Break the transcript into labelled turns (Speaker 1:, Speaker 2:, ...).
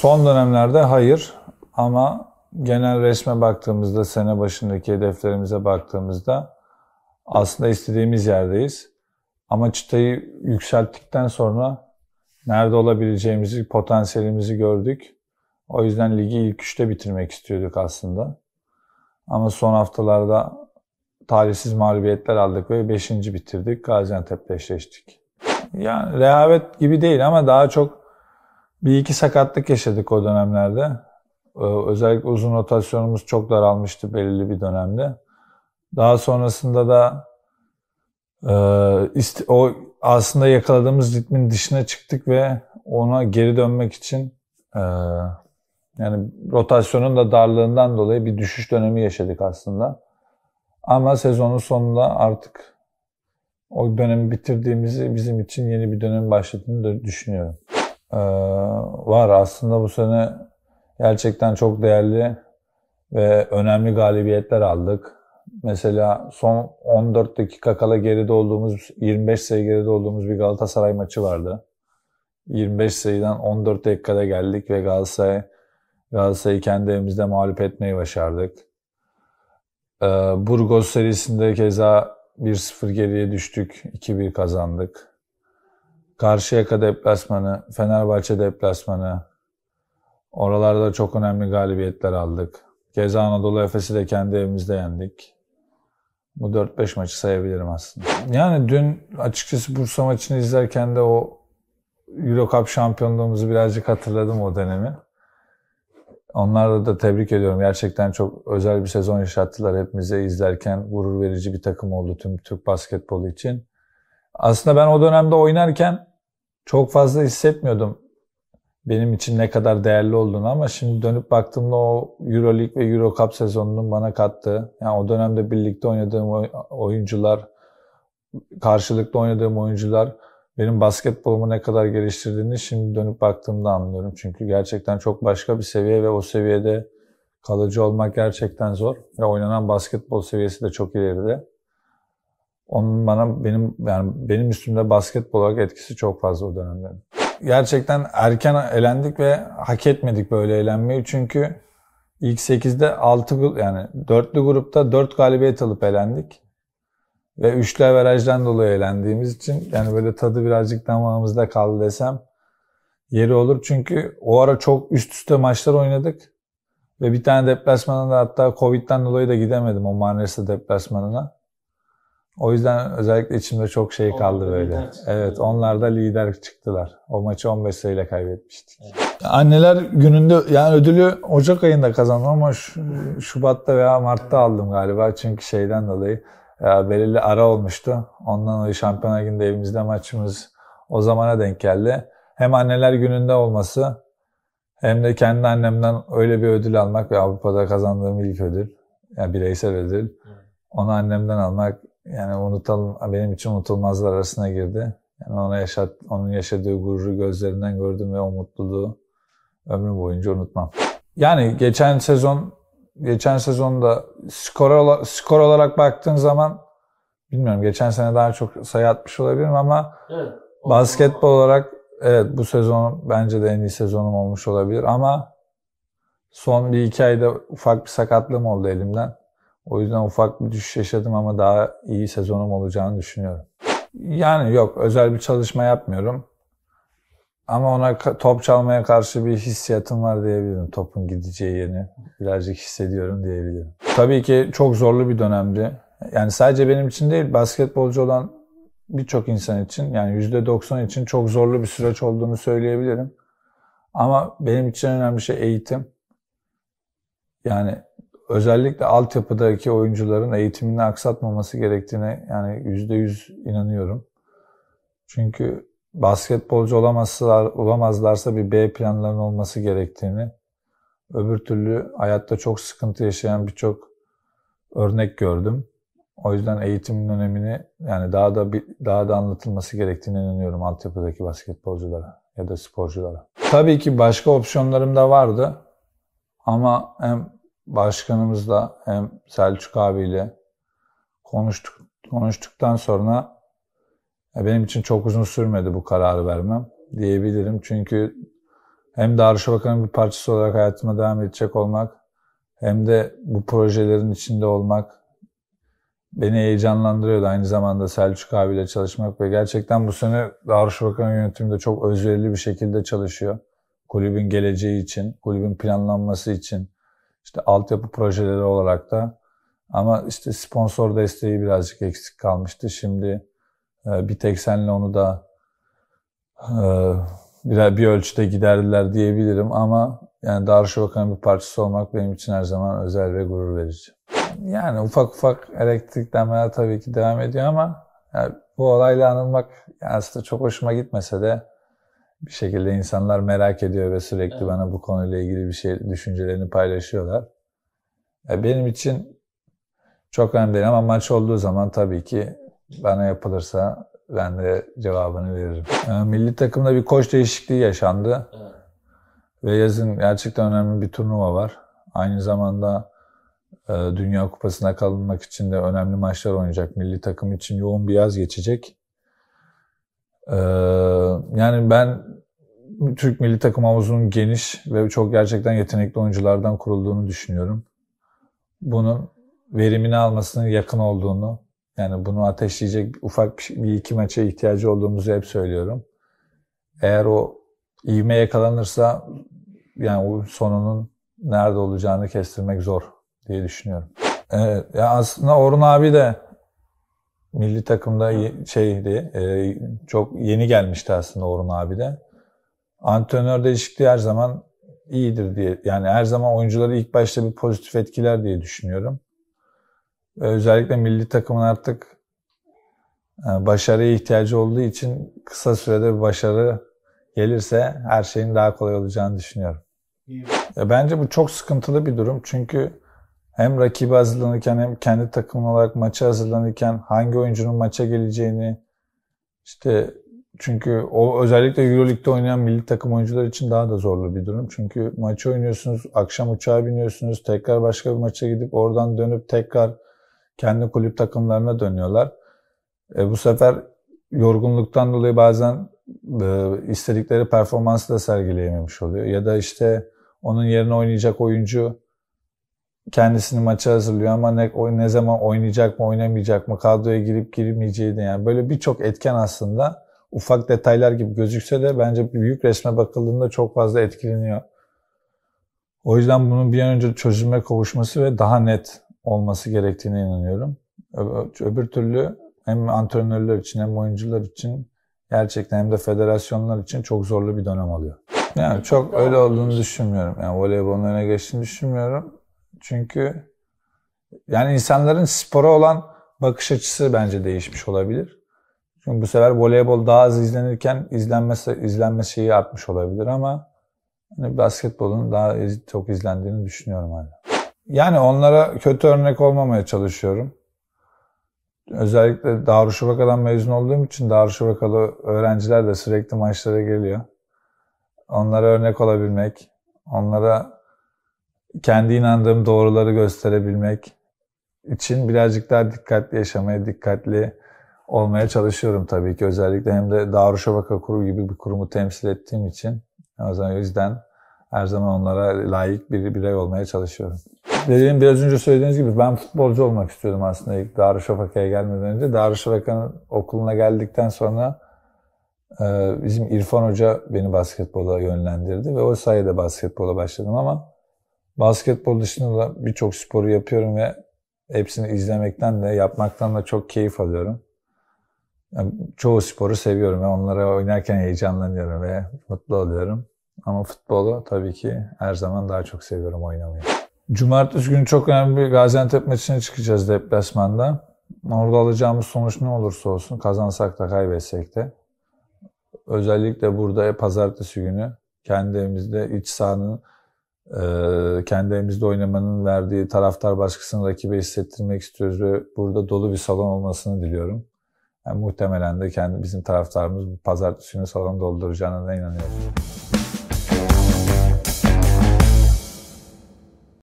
Speaker 1: Son dönemlerde hayır ama genel resme baktığımızda, sene başındaki hedeflerimize baktığımızda aslında istediğimiz yerdeyiz. Ama çıtayı yükselttikten sonra nerede olabileceğimizi, potansiyelimizi gördük. O yüzden ligi ilk üçte bitirmek istiyorduk aslında. Ama son haftalarda talihsiz mağlubiyetler aldık ve beşinci bitirdik. Gaziantep'le eşleştik. Yani rehavet gibi değil ama daha çok bir iki sakatlık yaşadık o dönemlerde. Ee, özellikle uzun rotasyonumuz çok daralmıştı belirli bir dönemde. Daha sonrasında da e, o aslında yakaladığımız ritmin dışına çıktık ve ona geri dönmek için e, yani rotasyonun da darlığından dolayı bir düşüş dönemi yaşadık aslında. Ama sezonun sonunda artık o dönemi bitirdiğimizi bizim için yeni bir dönem başladığını düşünüyorum. Ee, var aslında bu sene gerçekten çok değerli ve önemli galibiyetler aldık. Mesela son 14 dakika kala geride olduğumuz, 25 sayı geride olduğumuz bir Galatasaray maçı vardı. 25 sayıdan 14 dakikada geldik ve Galatasaray Galatasaray'ı kendi evimizde mağlup etmeyi başardık. Ee, Burgos serisinde keza 1-0 geriye düştük, 2-1 kazandık. Karşıyaka deplasmanı, Fenerbahçe deplasmanı. Oralarda çok önemli galibiyetler aldık. Keza Anadolu Efes'i de kendi evimizde yendik. Bu 4-5 maçı sayabilirim aslında. Yani dün açıkçası Bursa maçını izlerken de o Euro Cup şampiyonluğumuzu birazcık hatırladım o dönemi. Onlara da tebrik ediyorum. Gerçekten çok özel bir sezon yaşattılar hepimize izlerken. Gurur verici bir takım oldu tüm Türk basketbolu için. Aslında ben o dönemde oynarken çok fazla hissetmiyordum benim için ne kadar değerli olduğunu ama şimdi dönüp baktığımda o EuroLeague ve Euro Cup sezonunun bana kattığı, yani o dönemde birlikte oynadığım oyuncular, karşılıklı oynadığım oyuncular benim basketbolumu ne kadar geliştirdiğini şimdi dönüp baktığımda anlıyorum. Çünkü gerçekten çok başka bir seviye ve o seviyede kalıcı olmak gerçekten zor. Ve oynanan basketbol seviyesi de çok ileride. Onun bana benim yani benim üstümde basketbol olarak etkisi çok fazla o dönemde. Gerçekten erken elendik ve hak etmedik böyle elenmeyi. Çünkü ilk 8'de 6 yani 4'lü grupta 4 galibiyet alıp elendik. Ve üçlü averajdan dolayı elendiğimiz için yani böyle tadı birazcık damağımızda kaldı desem yeri olur. Çünkü o ara çok üst üste maçlar oynadık. Ve bir tane deplasmanına da hatta Covid'den dolayı da gidemedim o Manresa deplasmanına. O yüzden özellikle içimde çok şey kaldı onlar böyle. Evet, onlar da lider çıktılar. O maçı 15 sayıyla kaybetmiştik. Evet. Anneler gününde yani ödülü Ocak ayında kazandım ama Şubat'ta veya Mart'ta aldım galiba. Çünkü şeyden dolayı ya e, belirli ara olmuştu. Ondan dolayı Şampiyonlar Günü'nde evimizde maçımız o zamana denk geldi. Hem anneler gününde olması hem de kendi annemden öyle bir ödül almak ve Avrupa'da kazandığım ilk ödül. Yani bireysel ödül. Onu annemden almak yani unutalım benim için unutulmazlar arasına girdi. Yani ona yaşat, onun yaşadığı gururu gözlerinden gördüm ve o mutluluğu ömrüm boyunca unutmam. Yani geçen sezon geçen sezonda skor, olarak, skor olarak baktığın zaman bilmiyorum geçen sene daha çok sayı atmış olabilirim ama evet, basketbol zaman. olarak evet bu sezon bence de en iyi sezonum olmuş olabilir ama son bir iki ayda ufak bir sakatlığım oldu elimden. O yüzden ufak bir düşüş yaşadım ama daha iyi sezonum olacağını düşünüyorum. Yani yok özel bir çalışma yapmıyorum. Ama ona top çalmaya karşı bir hissiyatım var diyebilirim. Topun gideceği yerini birazcık hissediyorum diyebilirim. Tabii ki çok zorlu bir dönemdi. Yani sadece benim için değil basketbolcu olan birçok insan için yani %90 için çok zorlu bir süreç olduğunu söyleyebilirim. Ama benim için önemli şey eğitim. Yani özellikle altyapıdaki oyuncuların eğitimini aksatmaması gerektiğine yani yüzde yüz inanıyorum. Çünkü basketbolcu olamazlar, olamazlarsa bir B planlarının olması gerektiğini, öbür türlü hayatta çok sıkıntı yaşayan birçok örnek gördüm. O yüzden eğitimin önemini yani daha da daha da anlatılması gerektiğine inanıyorum altyapıdaki basketbolculara ya da sporculara. Tabii ki başka opsiyonlarım da vardı ama hem başkanımızla hem Selçuk abiyle konuştuk. Konuştuktan sonra benim için çok uzun sürmedi bu kararı vermem diyebilirim. Çünkü hem Darüşşafaka'nın bir parçası olarak hayatıma devam edecek olmak hem de bu projelerin içinde olmak beni heyecanlandırıyordu. Aynı zamanda Selçuk abiyle çalışmak ve gerçekten bu sene Darüşşafaka'nın yönetiminde çok özverili bir şekilde çalışıyor. Kulübün geleceği için, kulübün planlanması için, işte altyapı projeleri olarak da ama işte sponsor desteği birazcık eksik kalmıştı. Şimdi e, bir tek senle onu da e, bir, bir ölçüde giderdiler diyebilirim ama yani Darüşşafaka'nın bir parçası olmak benim için her zaman özel ve gurur verici. Yani ufak ufak elektriklenmeler tabii ki devam ediyor ama yani bu olayla anılmak yani aslında çok hoşuma gitmese de bir şekilde insanlar merak ediyor ve sürekli evet. bana bu konuyla ilgili bir şey düşüncelerini paylaşıyorlar. Ya benim için çok önemli değil ama maç olduğu zaman tabii ki bana yapılırsa ben de cevabını veririm. milli takımda bir koç değişikliği yaşandı. Evet. Ve yazın gerçekten önemli bir turnuva var. Aynı zamanda e, Dünya Kupası'na kalınmak için de önemli maçlar oynayacak. Milli takım için yoğun bir yaz geçecek. Ee, yani ben Türk milli takım havuzunun geniş ve çok gerçekten yetenekli oyunculardan kurulduğunu düşünüyorum. Bunun verimini almasının yakın olduğunu, yani bunu ateşleyecek ufak bir şey, iki maça ihtiyacı olduğumuzu hep söylüyorum. Eğer o ivme yakalanırsa yani o sonunun nerede olacağını kestirmek zor diye düşünüyorum. Evet, ya aslında Orun abi de Milli takımda şeydi, e, çok yeni gelmişti aslında Orhun abi de. Antrenör değişikliği her zaman iyidir diye. Yani her zaman oyuncuları ilk başta bir pozitif etkiler diye düşünüyorum. özellikle milli takımın artık e, başarıya ihtiyacı olduğu için kısa sürede bir başarı gelirse her şeyin daha kolay olacağını düşünüyorum. E, bence bu çok sıkıntılı bir durum. Çünkü hem rakibi hazırlanırken hem kendi takım olarak maça hazırlanırken hangi oyuncunun maça geleceğini işte çünkü o özellikle Euroleague'de oynayan milli takım oyuncular için daha da zorlu bir durum. Çünkü maçı oynuyorsunuz, akşam uçağa biniyorsunuz, tekrar başka bir maça gidip oradan dönüp tekrar kendi kulüp takımlarına dönüyorlar. E, bu sefer yorgunluktan dolayı bazen e, istedikleri performansı da sergileyememiş oluyor. Ya da işte onun yerine oynayacak oyuncu kendisini maça hazırlıyor ama ne, ne zaman oynayacak mı oynamayacak mı kadroya girip girmeyeceği de yani böyle birçok etken aslında ufak detaylar gibi gözükse de bence büyük resme bakıldığında çok fazla etkileniyor. O yüzden bunun bir an önce çözüme kavuşması ve daha net olması gerektiğine inanıyorum. Öbür türlü hem antrenörler için hem oyuncular için gerçekten hem de federasyonlar için çok zorlu bir dönem alıyor. Yani çok öyle olduğunu düşünmüyorum. Yani voleybolun öne geçtiğini düşünmüyorum çünkü yani insanların spora olan bakış açısı bence değişmiş olabilir. Çünkü bu sefer voleybol daha az izlenirken izlenmesi izlenme şeyi artmış olabilir ama hani basketbolun daha çok izlendiğini düşünüyorum hala. Yani onlara kötü örnek olmamaya çalışıyorum. Özellikle Darüşşafaka'dan mezun olduğum için Darüşşafakalı öğrenciler de sürekli maçlara geliyor. Onlara örnek olabilmek, onlara kendi inandığım doğruları gösterebilmek için birazcık daha dikkatli yaşamaya, dikkatli olmaya çalışıyorum tabii ki. Özellikle hem de Darüşşafaka Kurumu gibi bir kurumu temsil ettiğim için. O yüzden her zaman onlara layık bir birey olmaya çalışıyorum. Dediğim biraz önce söylediğiniz gibi ben futbolcu olmak istiyordum aslında ilk Darüşşafaka'ya gelmeden önce. Darüşşafaka'nın okuluna geldikten sonra e, bizim İrfan Hoca beni basketbola yönlendirdi ve o sayede basketbola başladım ama basketbol dışında da birçok sporu yapıyorum ve hepsini izlemekten de yapmaktan da çok keyif alıyorum. Yani çoğu sporu seviyorum ve onlara oynarken heyecanlanıyorum ve mutlu oluyorum. Ama futbolu tabii ki her zaman daha çok seviyorum oynamayı. Cumartesi günü çok önemli bir Gaziantep maçına çıkacağız deplasmanda. Orada alacağımız sonuç ne olursa olsun kazansak da kaybetsek de. Özellikle burada pazartesi günü kendi evimizde iç sahanın ee, kendi evimizde oynamanın verdiği taraftar baskısını rakibe hissettirmek istiyoruz ve burada dolu bir salon olmasını diliyorum. Yani muhtemelen de kendi bizim taraftarımız pazartesi günü salonu dolduracağına da inanıyorum.